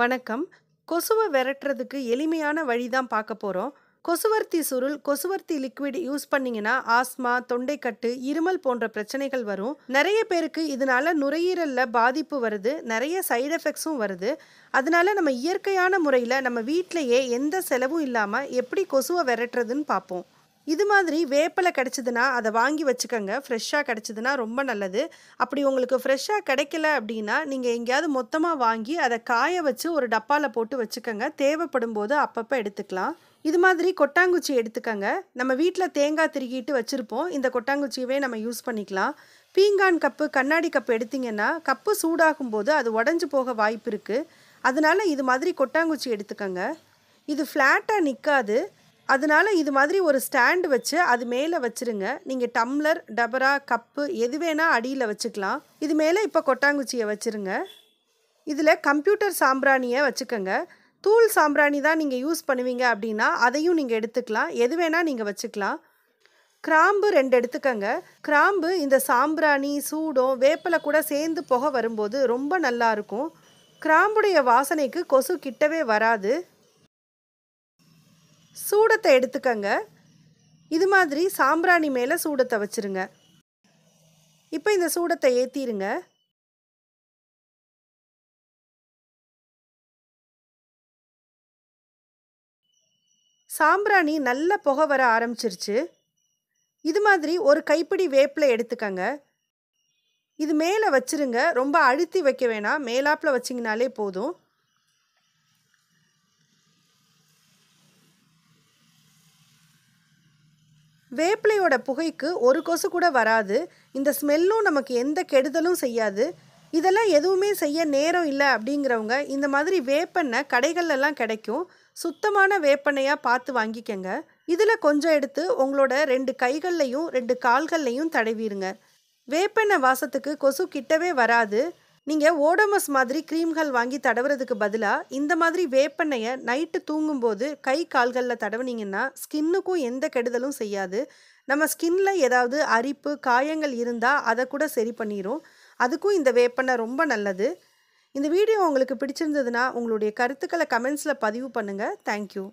வணக்கம் கொசுவை விரட்டுறதுக்கு எளிமையான வழி தான் பார்க்க போகிறோம் கொசுவர்த்தி சுருள் கொசுவர்த்தி லிக்விட் யூஸ் பண்ணிங்கன்னா ஆஸ்மா தொண்டைக்கட்டு இருமல் போன்ற பிரச்சனைகள் வரும் நிறைய பேருக்கு இதனால நுரையீரலில் பாதிப்பு வருது நிறைய சைடு எஃபெக்ட்ஸும் வருது அதனால நம்ம இயற்கையான முறையில் நம்ம வீட்டிலையே எந்த செலவும் இல்லாமல் எப்படி கொசுவை விரட்டுறதுன்னு பார்ப்போம் இது மாதிரி வேப்பலை கிடச்சிதுன்னா அதை வாங்கி வச்சுக்கோங்க ஃப்ரெஷ்ஷாக கிடச்சிதுன்னா ரொம்ப நல்லது அப்படி உங்களுக்கு ஃப்ரெஷ்ஷாக கிடைக்கல அப்படின்னா நீங்கள் எங்கேயாவது மொத்தமாக வாங்கி அதை காய வச்சு ஒரு டப்பாவில் போட்டு வச்சுக்கோங்க தேவைப்படும் போது அப்பப்போ எடுத்துக்கலாம் இது மாதிரி கொட்டாங்குச்சி எடுத்துக்கோங்க நம்ம வீட்டில் தேங்காய் திருகிட்டு வச்சுருப்போம் இந்த கொட்டாங்குச்சியவே நம்ம யூஸ் பண்ணிக்கலாம் பீங்கான் கப்பு கண்ணாடி கப்பு எடுத்திங்கன்னா கப்பு சூடாகும் போது அது உடஞ்சி போக வாய்ப்பு இருக்குது அதனால் இது மாதிரி கொட்டாங்குச்சி எடுத்துக்கோங்க இது ஃப்ளாட்டாக நிற்காது அதனால் இது மாதிரி ஒரு ஸ்டாண்டு வச்சு அது மேலே வச்சுருங்க நீங்கள் டம்ளர் டபரா கப்பு எது வேணால் அடியில் வச்சுக்கலாம் இது மேலே இப்போ கொட்டாங்குச்சியை வச்சுருங்க இதில் கம்ப்யூட்டர் சாம்பிராணியை வச்சுக்கோங்க தூள் சாம்பிராணி தான் நீங்கள் யூஸ் பண்ணுவீங்க அப்படின்னா அதையும் நீங்கள் எடுத்துக்கலாம் எது வேணால் நீங்கள் வச்சுக்கலாம் கிராம்பு ரெண்டு எடுத்துக்கங்க கிராம்பு இந்த சாம்பிராணி சூடம் வேப்பலை கூட சேர்ந்து போக வரும்போது ரொம்ப நல்லாயிருக்கும் கிராம்புடைய வாசனைக்கு கொசு கிட்டவே வராது சூடத்தை எடுத்துக்கங்க இது மாதிரி சாம்பிராணி மேலே சூடத்தை வச்சுருங்க இப்போ இந்த சூடத்தை ஏற்றிடுங்க சாம்பிராணி நல்ல புகை வர ஆரம்பிச்சிருச்சு இது மாதிரி ஒரு கைப்பிடி வேப்பில் எடுத்துக்கங்க இது மேலே வச்சுருங்க ரொம்ப அழுத்தி வைக்க வேணாம் மேலாப்பில் வச்சிங்கனாலே போதும் வேப்பிலையோட புகைக்கு ஒரு கொசு கூட வராது இந்த ஸ்மெல்லும் நமக்கு எந்த கெடுதலும் செய்யாது இதெல்லாம் எதுவுமே செய்ய நேரம் இல்லை அப்படிங்கிறவங்க இந்த மாதிரி வேப்பெண்ணெய் கடைகள்லாம் கிடைக்கும் சுத்தமான வேப்பெண்ணையாக பார்த்து வாங்கிக்கங்க இதில் கொஞ்சம் எடுத்து உங்களோட ரெண்டு கைகள்லையும் ரெண்டு கால்கள்லையும் தடவிடுங்க வேப்பெண்ணெய் வாசத்துக்கு கொசு கிட்டவே வராது நீங்கள் ஓடோமஸ் மாதிரி க்ரீம்கள் வாங்கி தடவுறதுக்கு பதிலாக இந்த மாதிரி வேப்பெண்ணெயை நைட்டு தூங்கும்போது கை கால்களில் தடவுனீங்கன்னா ஸ்கின்னுக்கும் எந்த கெடுதலும் செய்யாது நம்ம ஸ்கின்ல ஏதாவது அரிப்பு காயங்கள் இருந்தால் அதை கூட சரி பண்ணிடும் அதுக்கும் இந்த வேப்பெண்ணெய் ரொம்ப நல்லது இந்த வீடியோ உங்களுக்கு பிடிச்சிருந்ததுன்னா உங்களுடைய கருத்துக்களை கமெண்ட்ஸில் பதிவு பண்ணுங்கள் தேங்க்யூ